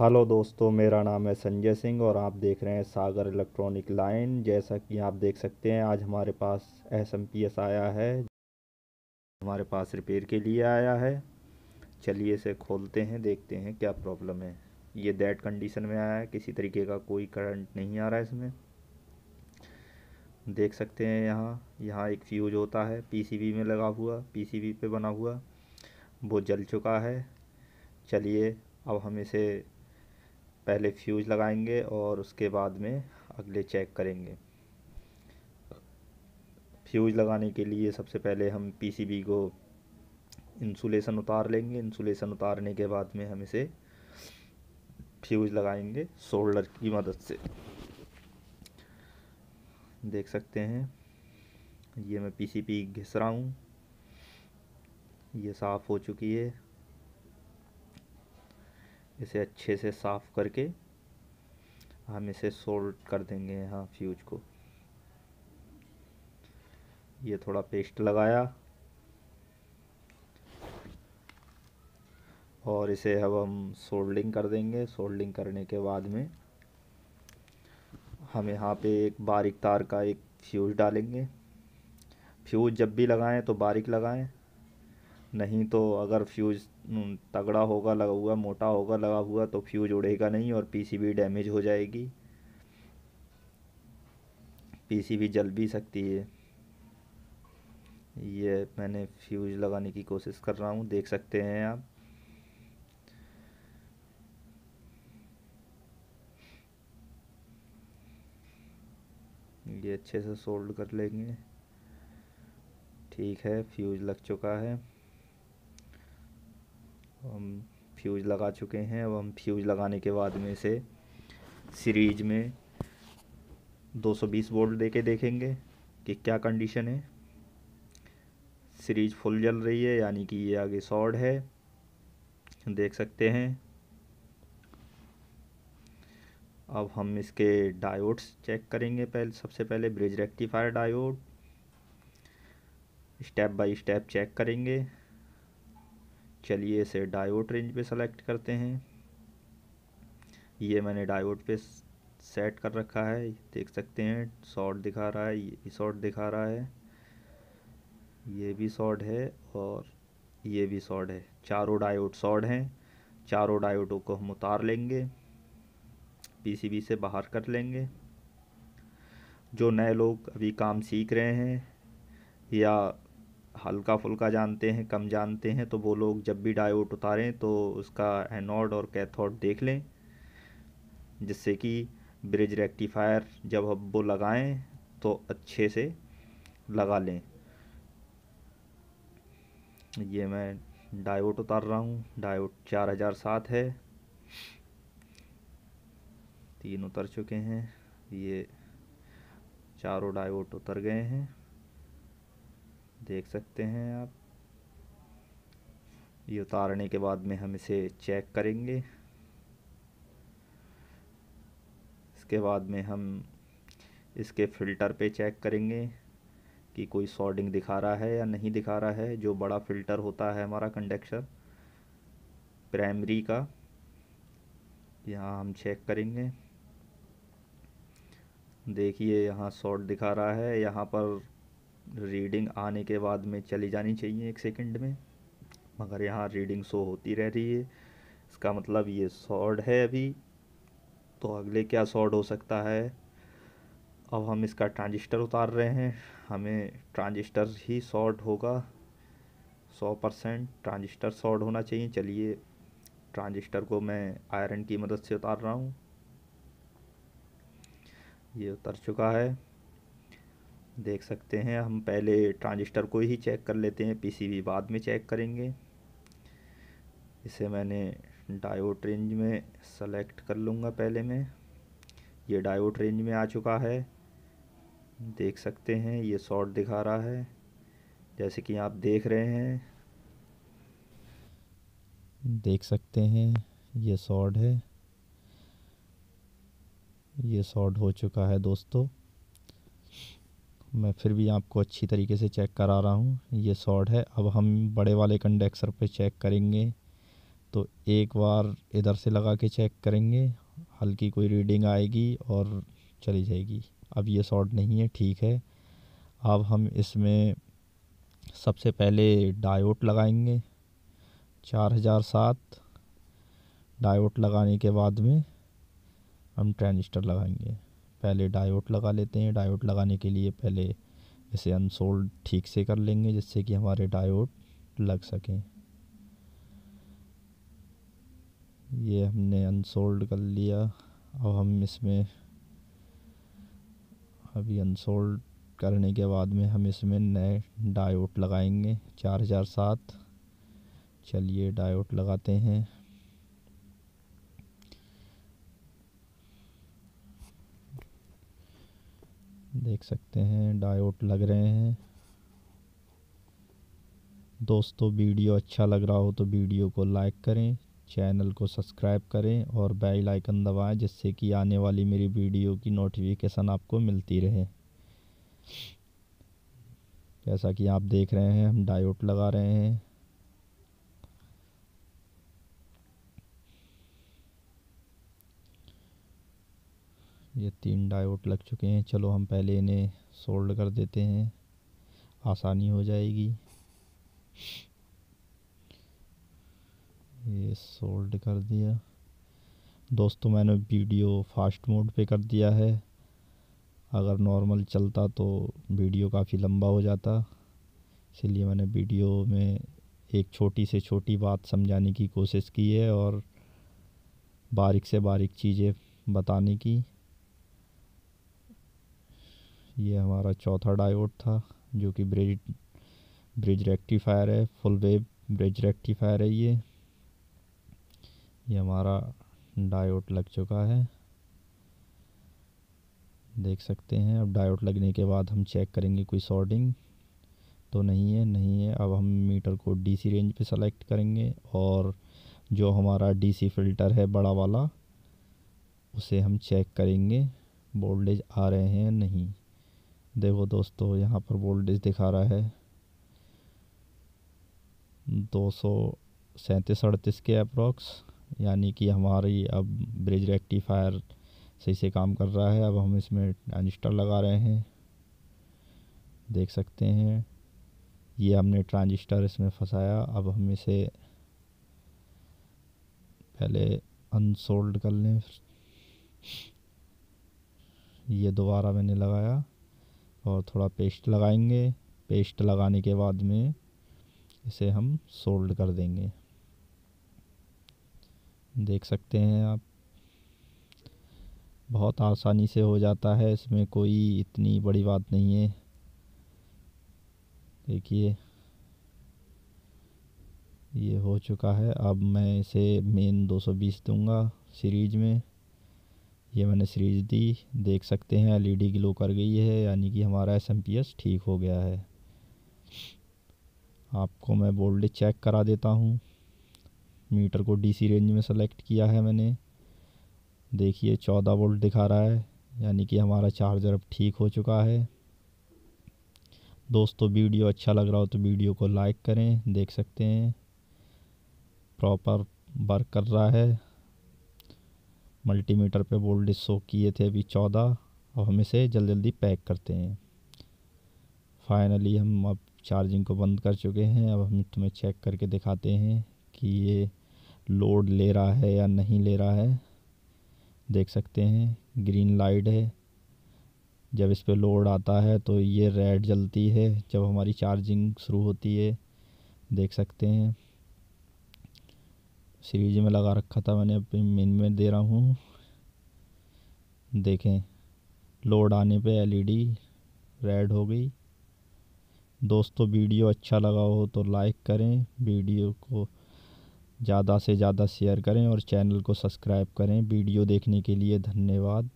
hello दोस्तों मेरा नाम है संजय सिंह और आप देख रहे हैं सागर इलेक्ट्रॉनिक लाइन जैसा कि आप देख सकते हैं आज हमारे पास एस एम पी एस आया है हमारे पास रिपेयर के लिए आया है चलिए इसे खोलते हैं देखते हैं क्या प्रॉब्लम है ये डेड कंडीशन में आया है किसी तरीके का कोई करंट नहीं आ रहा है इसमें देख सकते हैं यहाँ यहाँ एक फ्यूज होता है पीसीबी में लगा हुआ पीसीबी पे बना हुआ वो जल चुका है चलिए अब हम इसे पहले फ्यूज लगाएंगे और उसके बाद में अगले चेक करेंगे फ्यूज लगाने के लिए सबसे पहले हम पीसीबी को इंसुलेशन उतार लेंगे इंसुलेशन उतारने के बाद में हम इसे फ्यूज लगाएंगे सोल्डर की मदद से देख सकते हैं ये मैं पीसीपी घिस रहा हूँ ये साफ़ हो चुकी है इसे अच्छे से साफ़ करके हम इसे सोल्ट कर देंगे यहाँ फ्यूज को ये थोड़ा पेस्ट लगाया और इसे अब हम सोल्डिंग कर देंगे सोल्डिंग करने के बाद में हम यहाँ पे एक बारीक तार का एक फ्यूज़ डालेंगे फ्यूज़ जब भी लगाएं तो बारीक लगाएं नहीं तो अगर फ्यूज़ तगड़ा होगा लगा हुआ मोटा होगा लगा हुआ तो फ्यूज़ उड़ेगा नहीं और पीसीबी डैमेज हो जाएगी पीसीबी जल भी सकती है ये मैंने फ्यूज लगाने की कोशिश कर रहा हूँ देख सकते हैं आप ये अच्छे से सोल्ड कर लेंगे ठीक है फ्यूज लग चुका है हम फ्यूज़ लगा चुके हैं अब हम फ्यूज़ लगाने के बाद में से सीरीज में 220 वोल्ट दे के देखेंगे कि क्या कंडीशन है सीरीज फुल जल रही है यानी कि ये आगे शॉर्ट है देख सकते हैं अब हम इसके डायोड्स चेक करेंगे पहले सबसे पहले bridge rectifier diode step by step check करेंगे चलिए इसे डायोड रेंज पे सेलेक्ट करते हैं ये मैंने डायोड पे सेट कर रखा है देख सकते हैं शॉर्ट दिखा रहा है ये भी शॉर्ट दिखा रहा है ये भी शॉर्ट है और ये भी शॉर्ट है चारों डायोड शॉर्ट हैं चारों डायोडों को हम उतार लेंगे पीसीबी से बाहर कर लेंगे जो नए लोग अभी काम सीख रहे हैं या हल्का फुल्का जानते हैं कम जानते हैं तो वो लोग जब भी डायोड उतारें तो उसका एनोड और कैथोड देख लें जिससे कि ब्रिज रेक्टिफायर जब हम वो लगाएं तो अच्छे से लगा लें ये मैं डायोड उतार रहा हूँ डायोड चार हज़ार सात है तीन उतर चुके हैं ये चारों डायोड उतर गए हैं देख सकते हैं आप ये उतारने के बाद में हम इसे चेक करेंगे इसके बाद में हम इसके फ़िल्टर पे चेक करेंगे कि कोई सॉर्डिंग दिखा रहा है या नहीं दिखा रहा है जो बड़ा फ़िल्टर होता है हमारा कंडक्शन प्राइमरी का यहाँ हम चेक करेंगे देखिए यहाँ शॉर्ट दिखा रहा है यहाँ पर रीडिंग आने के बाद में चली जानी चाहिए एक सेकंड में मगर यहाँ रीडिंग शो होती रह रही है इसका मतलब ये सॉर्ड है अभी तो अगले क्या सॉर्ड हो सकता है अब हम इसका ट्रांजिस्टर उतार रहे हैं हमें ट्रांजिस्टर ही सॉर्ट होगा सौ परसेंट ट्रांजिस्टर सॉर्ट होना चाहिए चलिए ट्रांजिस्टर को मैं आयरन की मदद से उतार रहा हूँ ये उतर चुका है देख सकते हैं हम पहले ट्रांजिस्टर को ही चेक कर लेते हैं पीसीबी बाद में चेक करेंगे इसे मैंने डायोड रेंज में सेलेक्ट कर लूँगा पहले मैं ये डायोड रेंज में आ चुका है देख सकते हैं ये शॉर्ट दिखा रहा है जैसे कि आप देख रहे हैं देख सकते हैं ये शॉर्ट है ये शॉर्ट हो चुका है दोस्तों मैं फिर भी आपको अच्छी तरीके से चेक करा रहा हूँ ये शॉर्ट है अब हम बड़े वाले कंडेक्सर पे चेक करेंगे तो एक बार इधर से लगा के चेक करेंगे हल्की कोई रीडिंग आएगी और चली जाएगी अब ये शॉर्ट नहीं है ठीक है अब हम इसमें सबसे पहले डायोड लगाएंगे चार हज़ार सात डायोट लगाने के बाद में हम ट्रांजिस्टर लगाएंगे पहले डायोड लगा लेते हैं डायोड लगाने के लिए पहले इसे अनसोल्ड ठीक से कर लेंगे जिससे कि हमारे डायोड लग सकें ये हमने अनसोल्ड कर लिया अब हम इसमें अभी अनसोल्ड करने के बाद में हम इसमें नए डायोड लगाएंगे चार हज़ार सात चलिए डायोड लगाते हैं देख सकते हैं डायोड लग रहे हैं दोस्तों वीडियो अच्छा लग रहा हो तो वीडियो को लाइक करें चैनल को सब्सक्राइब करें और बेल आइकन दबाएं जिससे कि आने वाली मेरी वीडियो की नोटिफिकेशन आपको मिलती रहे जैसा कि आप देख रहे हैं हम डायोड लगा रहे हैं ये तीन डायोड लग चुके हैं चलो हम पहले इन्हें सोल्ड कर देते हैं आसानी हो जाएगी ये सोल्ड कर दिया दोस्तों मैंने वीडियो फास्ट मोड पे कर दिया है अगर नॉर्मल चलता तो वीडियो काफ़ी लंबा हो जाता इसलिए मैंने वीडियो में एक छोटी से छोटी बात समझाने की कोशिश की है और बारीक से बारीक चीज़ें बताने की ये हमारा चौथा डायोड था जो कि ब्रिज ब्रिज रेक्टिफायर है फुल वेव ब्रिज रेक्टिफायर है ये ये हमारा डायोड लग चुका है देख सकते हैं अब डायोड लगने के बाद हम चेक करेंगे कोई शॉर्टिंग तो नहीं है नहीं है अब हम मीटर को डीसी रेंज पे सेलेक्ट करेंगे और जो हमारा डीसी फिल्टर है बड़ा वाला उसे हम चेक करेंगे वोल्टेज आ रहे हैं नहीं देखो दोस्तों यहाँ पर वोल्टेज दिखा रहा है दो सौ सैंतीस अड़तीस के अप्रोक्स यानी कि हमारी अब ब्रिज रेक्टिफायर सही से काम कर रहा है अब हम इसमें ट्रांजिस्टर लगा रहे हैं देख सकते हैं ये हमने ट्रांजिस्टर इसमें फंसाया अब हम इसे पहले अनसोल्ड कर लें ये दोबारा मैंने लगाया और थोड़ा पेस्ट लगाएंगे पेस्ट लगाने के बाद में इसे हम सोल्ड कर देंगे देख सकते हैं आप बहुत आसानी से हो जाता है इसमें कोई इतनी बड़ी बात नहीं है देखिए ये हो चुका है अब मैं इसे मेन 220 दूंगा सीरीज में ये मैंने सीरीज दी देख सकते हैं एलईडी ग्लो e कर गई है यानी कि हमारा एस एम पी एस ठीक हो गया है आपको मैं वोल्टेज चेक करा देता हूँ मीटर को डीसी रेंज में सेलेक्ट किया है मैंने देखिए चौदह वोल्ट दिखा रहा है यानी कि हमारा चार्जर अब ठीक हो चुका है दोस्तों वीडियो अच्छा लग रहा हो तो वीडियो को लाइक करें देख सकते हैं प्रॉपर वर्क कर रहा है मल्टीमीटर पे वोल्ट शो किए थे अभी चौदह अब हम इसे जल्दी जल्दी पैक करते हैं फाइनली हम अब चार्जिंग को बंद कर चुके हैं अब हम तुम्हें चेक करके दिखाते हैं कि ये लोड ले रहा है या नहीं ले रहा है देख सकते हैं ग्रीन लाइट है जब इस पर लोड आता है तो ये रेड जलती है जब हमारी चार्जिंग शुरू होती है देख सकते हैं सीरीज में लगा रखा था मैंने अपनी मेन में दे रहा हूँ देखें लोड आने पे एलईडी रेड e हो गई दोस्तों वीडियो अच्छा लगा हो तो लाइक करें वीडियो को ज़्यादा से ज़्यादा शेयर करें और चैनल को सब्सक्राइब करें वीडियो देखने के लिए धन्यवाद